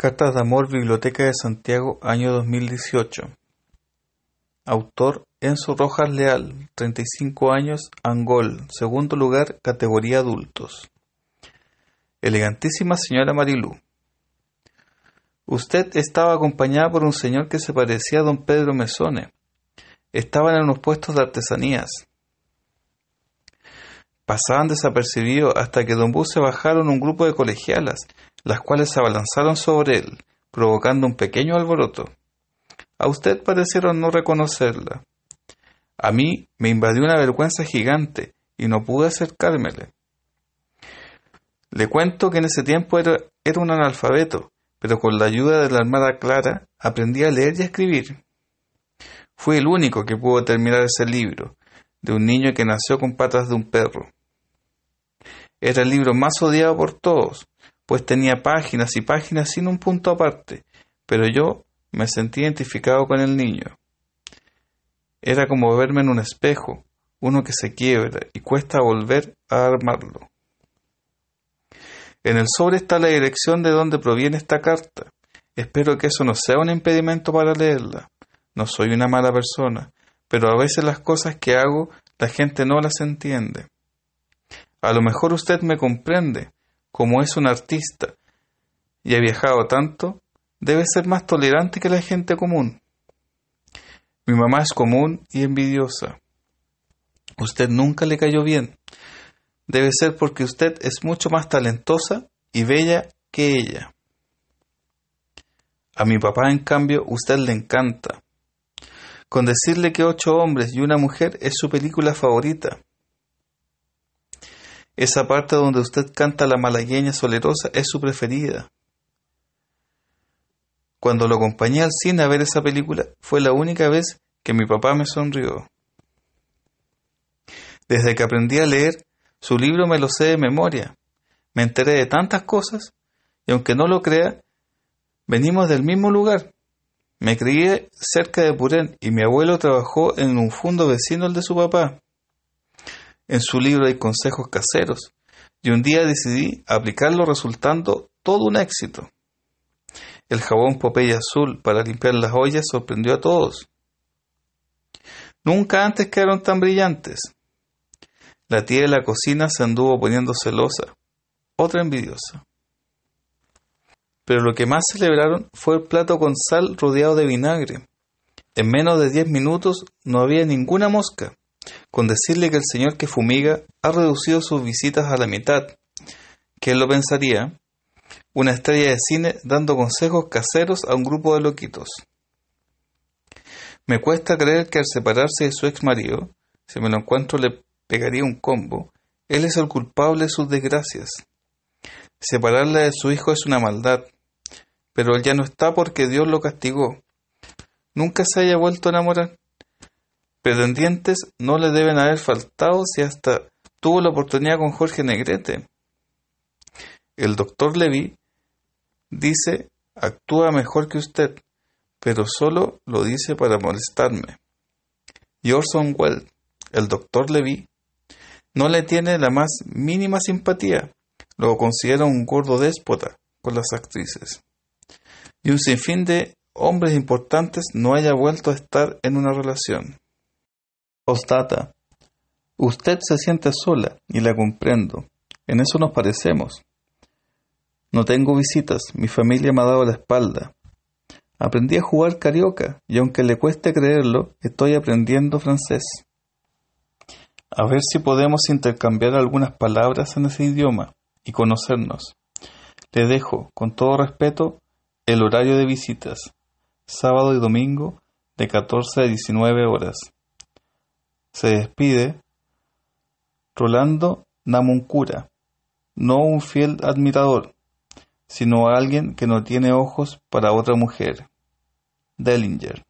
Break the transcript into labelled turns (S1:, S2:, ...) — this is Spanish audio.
S1: Cartas de Amor Biblioteca de Santiago, año 2018. Autor Enzo Rojas Leal, 35 años, Angol, segundo lugar, categoría adultos. Elegantísima señora Marilú. Usted estaba acompañada por un señor que se parecía a don Pedro Mesone. Estaban en los puestos de artesanías. Pasaban desapercibidos hasta que don Bus se bajaron un grupo de colegialas las cuales se abalanzaron sobre él, provocando un pequeño alboroto. A usted parecieron no reconocerla. A mí me invadió una vergüenza gigante y no pude acercármele. Le cuento que en ese tiempo era, un analfabeto, pero con la ayuda de la Armada Clara aprendí a leer y a escribir. Fui el único que pudo terminar ese libro, de un niño que nació con patas de un perro. Era el libro más odiado por todos, pues tenía páginas y páginas sin un punto aparte, pero yo me sentí identificado con el niño. Era como verme en un espejo, uno que se quiebra y cuesta volver a armarlo. En el sobre está la dirección de donde proviene esta carta. Espero que eso no sea un impedimento para leerla. No soy una mala persona, pero a veces las cosas que hago la gente no las entiende. A lo mejor usted me comprende, como es un artista y ha viajado tanto, debe ser más tolerante que la gente común. Mi mamá es común y envidiosa. Usted nunca le cayó bien. Debe ser porque usted es mucho más talentosa y bella que ella. A mi papá, en cambio, usted le encanta. Con decirle que ocho hombres y una mujer es su película favorita. Esa parte donde usted canta la malagueña solerosa es su preferida. Cuando lo acompañé al cine a ver esa película, fue la única vez que mi papá me sonrió. Desde que aprendí a leer, su libro me lo sé de memoria. Me enteré de tantas cosas y aunque no lo crea, venimos del mismo lugar. Me crié cerca de Purén y mi abuelo trabajó en un fondo vecino al de su papá en su libro de consejos caseros y un día decidí aplicarlo resultando todo un éxito. El jabón Popeye azul para limpiar las ollas sorprendió a todos. Nunca antes quedaron tan brillantes. La tía de la cocina se anduvo poniendo celosa, otra envidiosa. Pero lo que más celebraron fue el plato con sal rodeado de vinagre. En menos de diez minutos no había ninguna mosca con decirle que el señor que fumiga ha reducido sus visitas a la mitad. él lo pensaría? Una estrella de cine dando consejos caseros a un grupo de loquitos. Me cuesta creer que al separarse de su ex marido, si me lo encuentro le pegaría un combo, él es el culpable de sus desgracias. Separarla de su hijo es una maldad, pero él ya no está porque Dios lo castigó. Nunca se haya vuelto a enamorar pretendientes no le deben haber faltado si hasta tuvo la oportunidad con Jorge Negrete. El doctor Levy dice, actúa mejor que usted, pero solo lo dice para molestarme. Y Orson el doctor Levy, no le tiene la más mínima simpatía, lo considera un gordo déspota con las actrices. Y un sinfín de hombres importantes no haya vuelto a estar en una relación. Ostata, Usted se siente sola y la comprendo. En eso nos parecemos. No tengo visitas, mi familia me ha dado la espalda. Aprendí a jugar carioca y aunque le cueste creerlo, estoy aprendiendo francés. A ver si podemos intercambiar algunas palabras en ese idioma y conocernos. Le dejo, con todo respeto, el horario de visitas, sábado y domingo de 14 a 19 horas se despide Rolando Namuncura, no un fiel admirador, sino alguien que no tiene ojos para otra mujer. Dellinger.